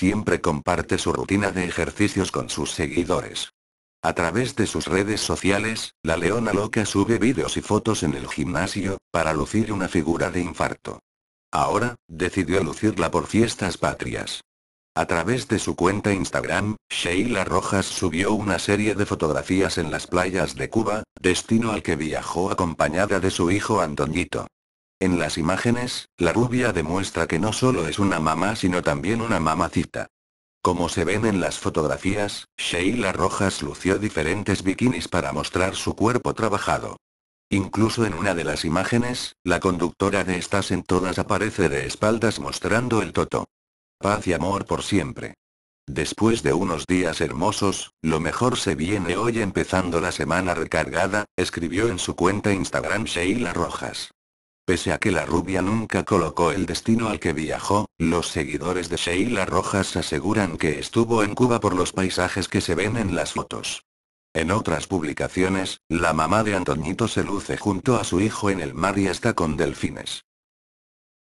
siempre comparte su rutina de ejercicios con sus seguidores. A través de sus redes sociales, la leona loca sube vídeos y fotos en el gimnasio, para lucir una figura de infarto. Ahora, decidió lucirla por fiestas patrias. A través de su cuenta Instagram, Sheila Rojas subió una serie de fotografías en las playas de Cuba, destino al que viajó acompañada de su hijo Antoñito. En las imágenes, la rubia demuestra que no solo es una mamá sino también una mamacita. Como se ven en las fotografías, Sheila Rojas lució diferentes bikinis para mostrar su cuerpo trabajado. Incluso en una de las imágenes, la conductora de estas en Todas aparece de espaldas mostrando el toto. Paz y amor por siempre. Después de unos días hermosos, lo mejor se viene hoy empezando la semana recargada, escribió en su cuenta Instagram Sheila Rojas. Pese a que la rubia nunca colocó el destino al que viajó, los seguidores de Sheila Rojas aseguran que estuvo en Cuba por los paisajes que se ven en las fotos. En otras publicaciones, la mamá de Antoñito se luce junto a su hijo en el mar y está con delfines.